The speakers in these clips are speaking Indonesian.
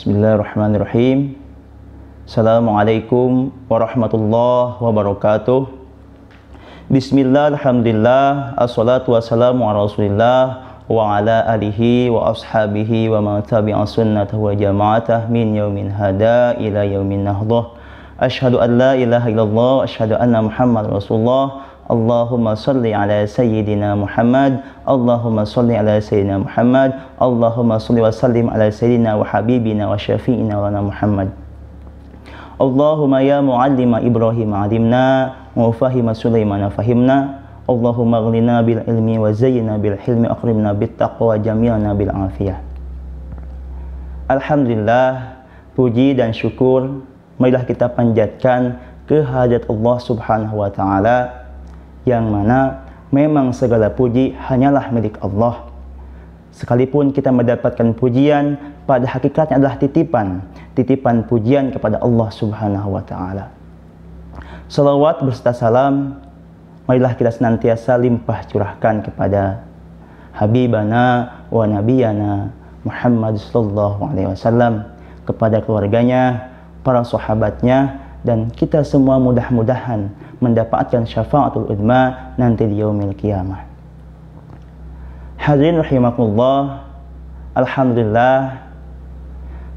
Bismillahirrahmanirrahim. Assalamualaikum warahmatullahi wabarakatuh. Bismillah, alhamdulillah, assalatu wassalamu ala rasulillah wa ala alihi wa ashabihi wa man tabi'a sunnatah wa jama'atah min yaumin hada ila yaumin nahdah. Ashhadu an la ilaha illallah wa ashhadu anna Muhammad rasulullah اللهم صل على سيدنا محمد اللهم صل على سيدنا محمد اللهم صل وسلم على سيدنا وحبيبنا وشفينا ونا محمد اللهم يا معلم إبراهيم علمنا وفهم سليمان فهمنا اللهم اغننا بالعلم وزينا بالحلم أقرمنا بالتقوى جميعنا بالعافية الحمد لله puji dan syukur marilah kita panjatkan kehadirat Allah Subhanahu wa taala yang mana memang segala puji hanyalah milik Allah. Sekalipun kita mendapatkan pujian, pada hakikatnya adalah titipan, titipan pujian kepada Allah Subhanahu wa taala. Salawat berserta salam marilah kita senantiasa limpah curahkan kepada habibana wa nabiyana Muhammad sallallahu alaihi wasallam kepada keluarganya, para sahabatnya dan kita semua mudah-mudahan mendapatkan syafaatul udma nanti di yaumil kiamah. Hadirin rahimakumullah, alhamdulillah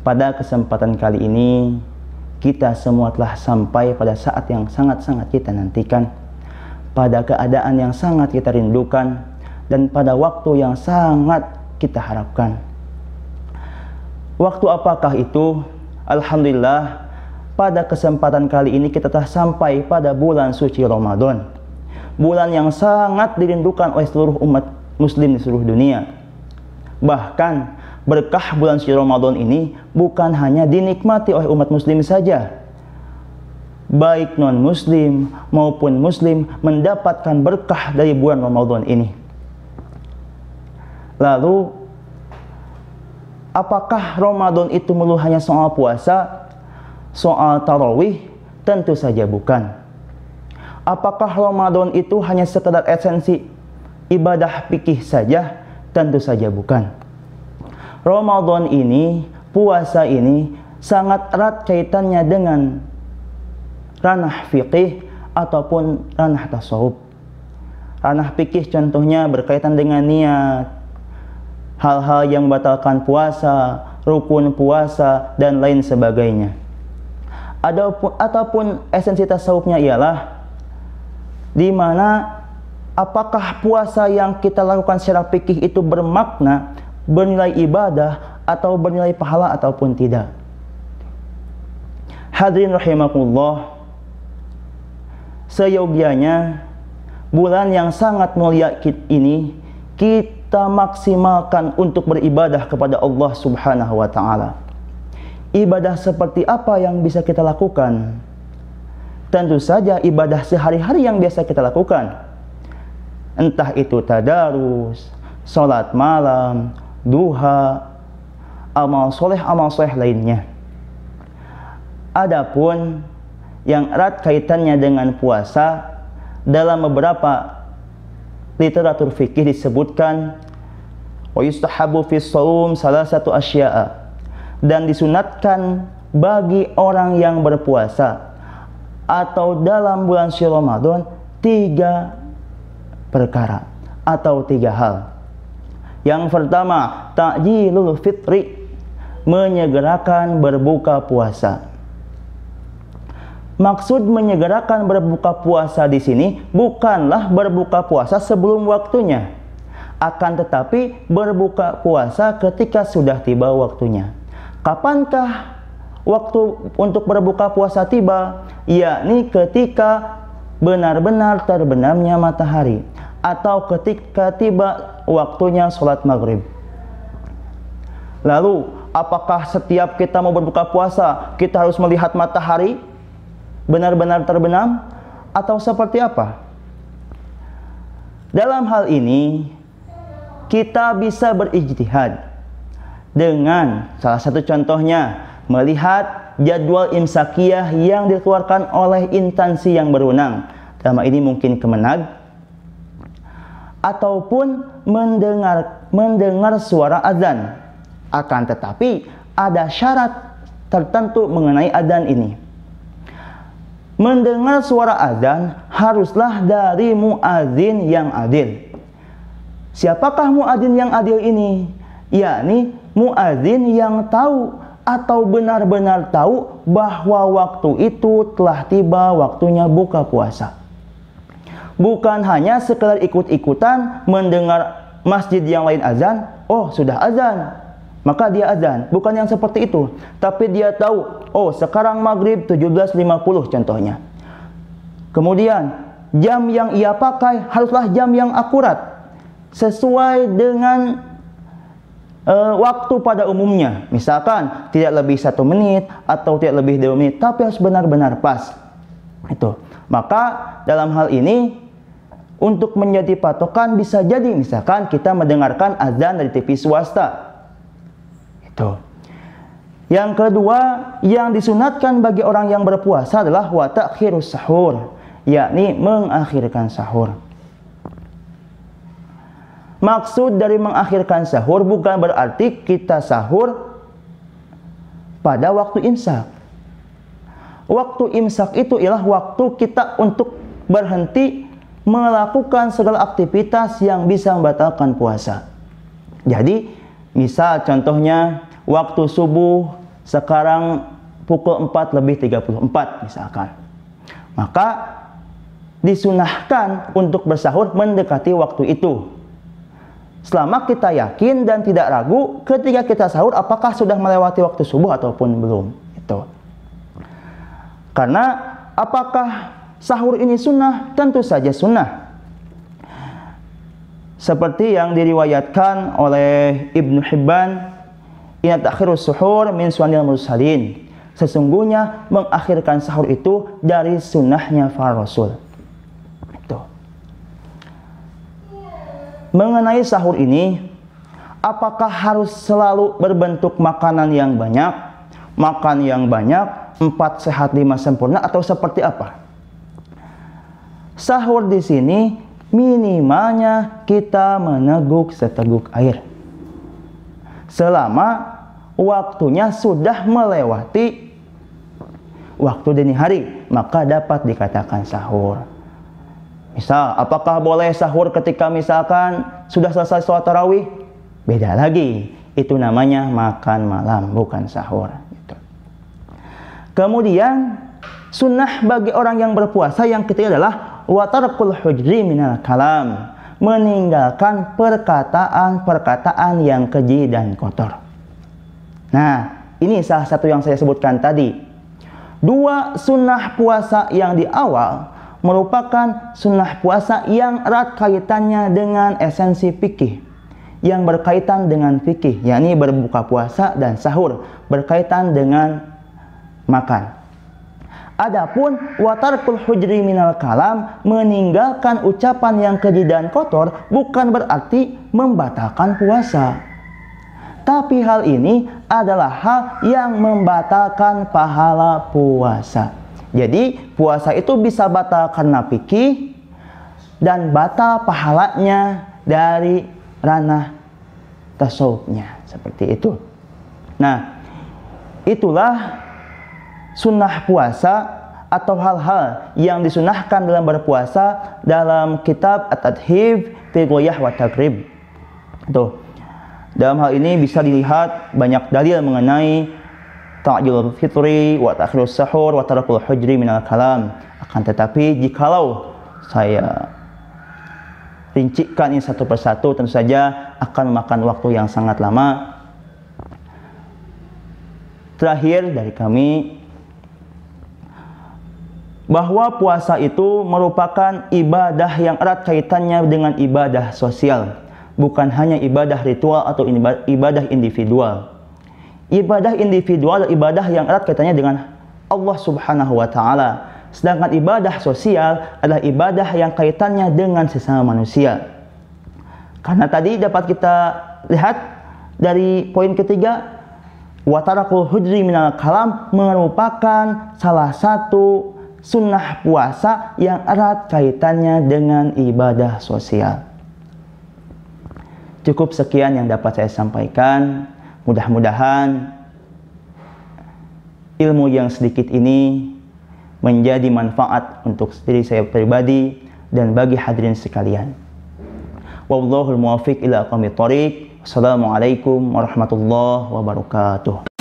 pada kesempatan kali ini kita semua telah sampai pada saat yang sangat-sangat kita nantikan, pada keadaan yang sangat kita rindukan dan pada waktu yang sangat kita harapkan. Waktu apakah itu? Alhamdulillah pada kesempatan kali ini kita telah sampai pada bulan suci Ramadan. Bulan yang sangat dirindukan oleh seluruh umat muslim di seluruh dunia. Bahkan berkah bulan suci Ramadan ini bukan hanya dinikmati oleh umat muslim saja. Baik non-muslim maupun muslim mendapatkan berkah dari bulan Ramadan ini. Lalu apakah Ramadan itu melulu hanya soal puasa soal tarawih? Tentu saja bukan. Apakah Ramadan itu hanya sekedar esensi ibadah pikih saja? Tentu saja bukan. Ramadan ini, puasa ini sangat erat kaitannya dengan ranah fikih ataupun ranah tasawuf. Ranah fikih contohnya berkaitan dengan niat, hal-hal yang membatalkan puasa, rukun puasa, dan lain sebagainya. Adapun ataupun esensi tasawufnya ialah di mana apakah puasa yang kita lakukan secara fikih itu bermakna, bernilai ibadah atau bernilai pahala ataupun tidak. Hadirin rahimakumullah. Seyogianya bulan yang sangat mulia ini kita maksimalkan untuk beribadah kepada Allah Subhanahu wa taala ibadah seperti apa yang bisa kita lakukan? Tentu saja ibadah sehari-hari yang biasa kita lakukan. Entah itu tadarus, salat malam, duha, amal soleh, amal soleh lainnya. Adapun yang erat kaitannya dengan puasa dalam beberapa literatur fikih disebutkan wa yustahabu fi shaum salah satu asya'a dan disunatkan bagi orang yang berpuasa atau dalam bulan suci Ramadan tiga perkara atau tiga hal. Yang pertama, takjilul fitri menyegerakan berbuka puasa. Maksud menyegerakan berbuka puasa di sini bukanlah berbuka puasa sebelum waktunya, akan tetapi berbuka puasa ketika sudah tiba waktunya. Kapankah waktu untuk berbuka puasa tiba? Yakni ketika benar-benar terbenamnya matahari atau ketika tiba waktunya sholat maghrib. Lalu, apakah setiap kita mau berbuka puasa, kita harus melihat matahari benar-benar terbenam atau seperti apa? Dalam hal ini, kita bisa berijtihad dengan salah satu contohnya melihat jadwal imsakiyah yang dikeluarkan oleh instansi yang berwenang dalam ini mungkin kemenag ataupun mendengar mendengar suara azan akan tetapi ada syarat tertentu mengenai azan ini mendengar suara azan haruslah dari muadzin yang adil siapakah muadzin yang adil ini yakni muazin yang tahu atau benar-benar tahu bahwa waktu itu telah tiba waktunya buka puasa. Bukan hanya sekedar ikut-ikutan mendengar masjid yang lain azan, oh sudah azan, maka dia azan. Bukan yang seperti itu, tapi dia tahu, oh sekarang maghrib 17.50 contohnya. Kemudian, jam yang ia pakai haruslah jam yang akurat, sesuai dengan e, waktu pada umumnya. Misalkan tidak lebih satu menit atau tidak lebih dua menit, tapi harus benar-benar pas. Itu. Maka dalam hal ini untuk menjadi patokan bisa jadi misalkan kita mendengarkan azan dari TV swasta. Itu. Yang kedua, yang disunatkan bagi orang yang berpuasa adalah watak sahur, yakni mengakhirkan sahur. Maksud dari mengakhirkan sahur bukan berarti kita sahur pada waktu imsak. Waktu imsak itu ialah waktu kita untuk berhenti melakukan segala aktivitas yang bisa membatalkan puasa. Jadi, misal contohnya waktu subuh sekarang pukul 4 lebih 34 misalkan. Maka disunahkan untuk bersahur mendekati waktu itu selama kita yakin dan tidak ragu ketika kita sahur apakah sudah melewati waktu subuh ataupun belum itu karena apakah sahur ini sunnah tentu saja sunnah seperti yang diriwayatkan oleh Ibnu Hibban Ina takhirus suhur min suanil mursalin Sesungguhnya mengakhirkan sahur itu dari sunnahnya para rasul Itu mengenai sahur ini, apakah harus selalu berbentuk makanan yang banyak, makan yang banyak, empat sehat lima sempurna atau seperti apa? Sahur di sini minimalnya kita meneguk seteguk air. Selama waktunya sudah melewati waktu dini hari, maka dapat dikatakan sahur. Misal, apakah boleh sahur ketika misalkan sudah selesai sholat tarawih? Beda lagi. Itu namanya makan malam, bukan sahur. Gitu. Kemudian, sunnah bagi orang yang berpuasa yang ketiga adalah watarkul hujri minal kalam. Meninggalkan perkataan-perkataan yang keji dan kotor. Nah, ini salah satu yang saya sebutkan tadi. Dua sunnah puasa yang di awal merupakan sunnah puasa yang erat kaitannya dengan esensi fikih yang berkaitan dengan fikih, yakni berbuka puasa dan sahur berkaitan dengan makan. Adapun watarkul hujri minal kalam meninggalkan ucapan yang keji dan kotor bukan berarti membatalkan puasa. Tapi hal ini adalah hal yang membatalkan pahala puasa. Jadi puasa itu bisa batal karena fikih dan batal pahalanya dari ranah tasawufnya seperti itu. Nah, itulah sunnah puasa atau hal-hal yang disunahkan dalam berpuasa dalam kitab At-Tadhib fi Goyah wa Tuh. Dalam hal ini bisa dilihat banyak dalil mengenai ta'jil fitri wa ta'khirus sahur wa tarakul hujri minal kalam. Akan tetapi jikalau saya rincikan ini satu persatu tentu saja akan memakan waktu yang sangat lama. Terakhir dari kami bahwa puasa itu merupakan ibadah yang erat kaitannya dengan ibadah sosial, bukan hanya ibadah ritual atau ibadah individual. Ibadah individual adalah ibadah yang erat kaitannya dengan Allah Subhanahu wa taala. Sedangkan ibadah sosial adalah ibadah yang kaitannya dengan sesama manusia. Karena tadi dapat kita lihat dari poin ketiga Watarakul hujri minal kalam merupakan salah satu sunnah puasa yang erat kaitannya dengan ibadah sosial. Cukup sekian yang dapat saya sampaikan. Mudah-mudahan ilmu yang sedikit ini menjadi manfaat untuk diri saya pribadi dan bagi hadirin sekalian. Wallahul muwaffiq ila aqwamit thariq. Assalamualaikum warahmatullahi wabarakatuh.